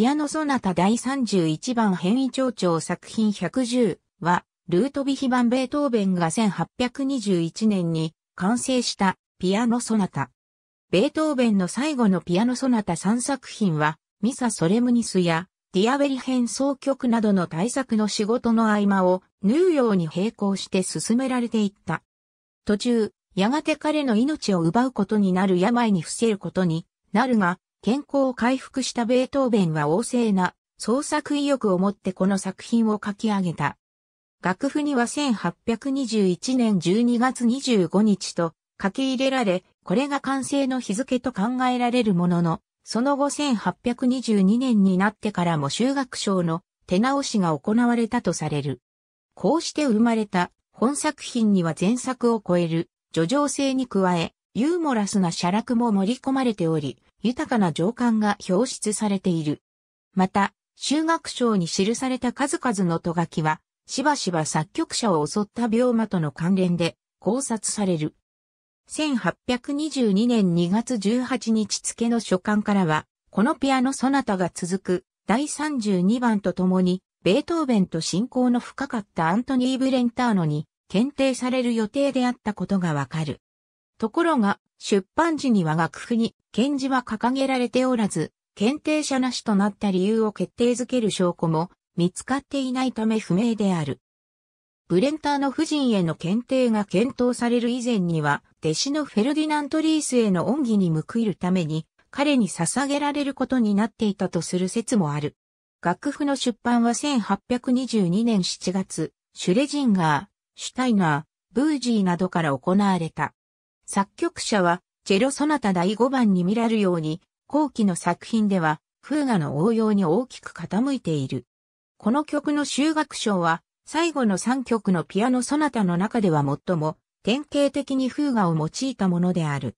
ピアノソナタ第31番変異長調作品110は、ルートビヒ版ベートーベンが1821年に完成したピアノソナタ。ベートーベンの最後のピアノソナタ3作品は、ミサ・ソレムニスやディアベリ編奏曲などの大作の仕事の合間をヌーヨーに並行して進められていった。途中、やがて彼の命を奪うことになる病に伏せることになるが、健康を回復したベートーベンは旺盛な創作意欲を持ってこの作品を書き上げた。楽譜には1821年12月25日と書き入れられ、これが完成の日付と考えられるものの、その後1822年になってからも修学賞の手直しが行われたとされる。こうして生まれた本作品には前作を超える叙情性に加え、ユーモラスな写楽も盛り込まれており、豊かな情感が表出されている。また、修学賞に記された数々のとがきは、しばしば作曲者を襲った病魔との関連で考察される。1822年2月18日付の書簡からは、このピアノソナタが続く第32番とともに、ベートーベンと親交の深かったアントニー・ブレンターノに検定される予定であったことがわかる。ところが、出版時には楽譜に検字は掲げられておらず、検定者なしとなった理由を決定づける証拠も見つかっていないため不明である。ブレンターの夫人への検定が検討される以前には、弟子のフェルディナントリースへの恩義に報いるために、彼に捧げられることになっていたとする説もある。楽譜の出版は1822年7月、シュレジンガー、シュタイナー、ブージーなどから行われた。作曲者は、チェロソナタ第5番に見られるように、後期の作品では、フーガの応用に大きく傾いている。この曲の修学賞は、最後の3曲のピアノソナタの中では最も、典型的にフーガを用いたものである。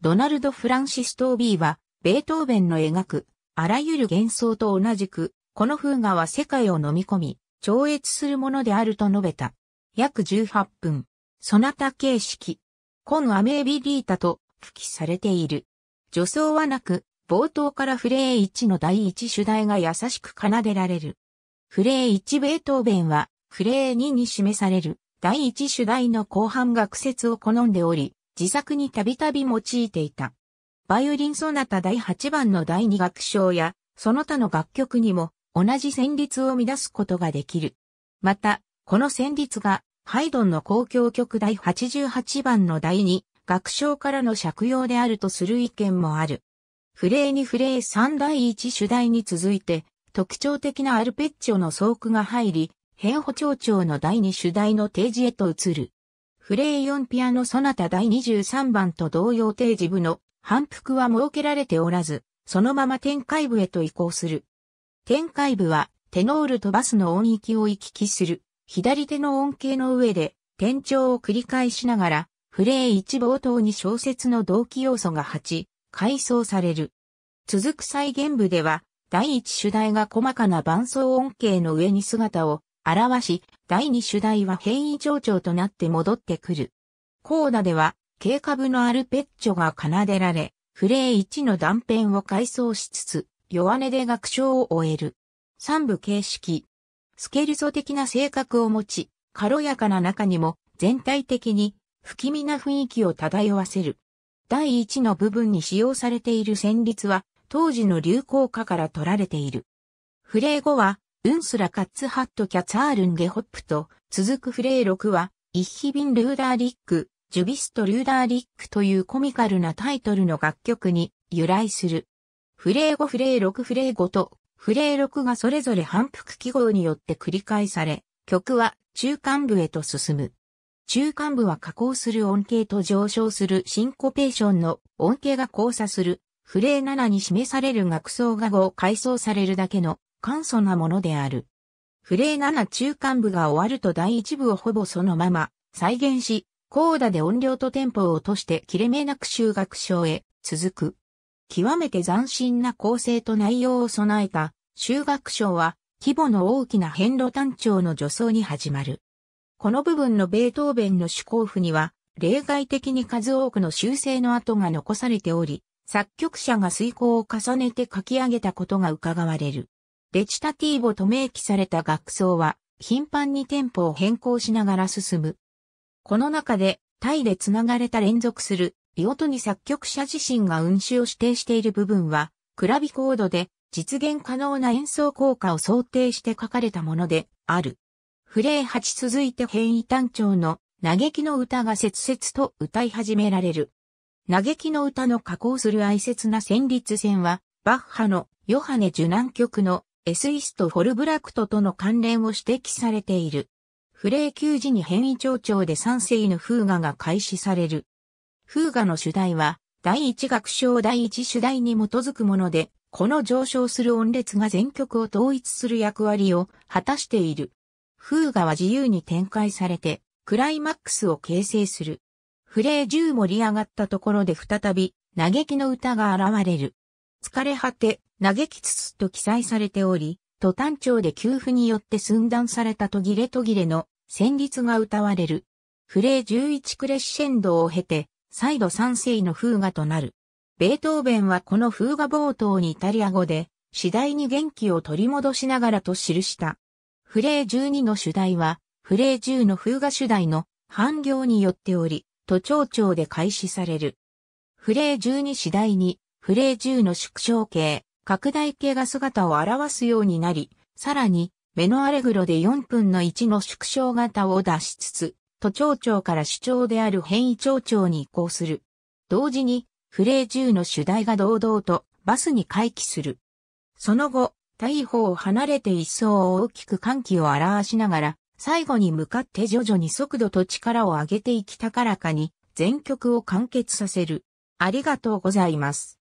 ドナルド・フランシス・トービーは、ベートーベンの描く、あらゆる幻想と同じく、このフーガは世界を飲み込み、超越するものであると述べた。約18分。ソナタ形式。コンアメービディータと付記されている。助走はなく、冒頭からフレー1の第1主題が優しく奏でられる。フレー1ベートーベンは、フレー2に示される第1主題の後半学説を好んでおり、自作にたびたび用いていた。バイオリンソナタ第8番の第2楽章や、その他の楽曲にも同じ旋律を乱すことができる。また、この旋律がハイドンの公共曲第88番の第2、楽章からの借用であるとする意見もある。フレー2フレー3第1主題に続いて、特徴的なアルペッチョの奏句が入り、変歩長調の第2主題の提示へと移る。フレー4ピアノソナタ第23番と同様提示部の反復は設けられておらず、そのまま展開部へと移行する。展開部はテノールとバスの音域を行き来する左手の音形の上で転調を繰り返しながら、フレー1冒頭に小説の動機要素が8、回想される。続く再現部では、第1主題が細かな伴奏音形の上に姿を表し、第2主題は変異情緒となって戻ってくる。コーダでは、軽下部のアルペッチョが奏でられ、フレー1の断片を回想しつつ、弱音で楽章を終える。三部形式、スケルソ的な性格を持ち、軽やかな中にも全体的に不気味な雰囲気を漂わせる。第一の部分に使用されている旋律は当時の流行歌から取られている。フレー5は、ウンスラカッツハットキャツアールンゲホップと、続くフレー6は、イッヒビン・ルーダーリック、ジュビスト・ルーダーリックというコミカルなタイトルの楽曲に由来する。フレー5フレー6フレー5とフレー6がそれぞれ反復記号によって繰り返され、曲は中間部へと進む。中間部は下降する音形と上昇するシンコペーションの音形が交差するフレー7に示される学奏が5を改装されるだけの簡素なものである。フレー7中間部が終わると第一部をほぼそのまま再現し、コーダで音量とテンポを落として切れ目なく修学章へ続く。極めて斬新な構成と内容を備えた、修学賞は、規模の大きな変路単調の助走に始まる。この部分のベートーベンの思考譜には、例外的に数多くの修正の跡が残されており、作曲者が遂行を重ねて書き上げたことが伺われる。レチタティーボと明記された楽奏は、頻繁にテンポを変更しながら進む。この中で、タイでつながれた連続するイトに作曲者自身が運指を指定している部分は、クラビコードで実現可能な演奏効果を想定して書かれたものである。フレー8続いて変異単調の嘆きの歌が切々と歌い始められる。嘆きの歌の加工する哀切な旋律線は、バッハのヨハネ受難曲のエスイスト・フォルブラクトとの関連を指摘されている。フレー9時に変異調調で三世の風雅が開始される。風雅の主題は、第一楽章第一主題に基づくもので、この上昇する音列が全曲を統一する役割を果たしている。風雅は自由に展開されて、クライマックスを形成する。フレー10盛り上がったところで再び、嘆きの歌が現れる。疲れ果て、嘆きつつと記載されており、途端調で給付によって寸断された途切れ途切れの旋律が歌われる。フレー11クレッシェンドを経て、再度三世の風雅となる。ベートーベンはこの風雅冒頭にイタリア語で、次第に元気を取り戻しながらと記した。フレー12の主題は、フレー10の風雅主題の反行によっており、都庁長で開始される。フレー12次第に、フレー10の縮小形、拡大形が姿を表すようになり、さらに、メノアレグロで4分の1の縮小型を出しつつ、都庁長から主長である変異町長に移行する。同時に、フレーューの主題が堂々とバスに回帰する。その後、大砲を離れて一層大きく歓喜を表しながら、最後に向かって徐々に速度と力を上げていき高らかに、全曲を完結させる。ありがとうございます。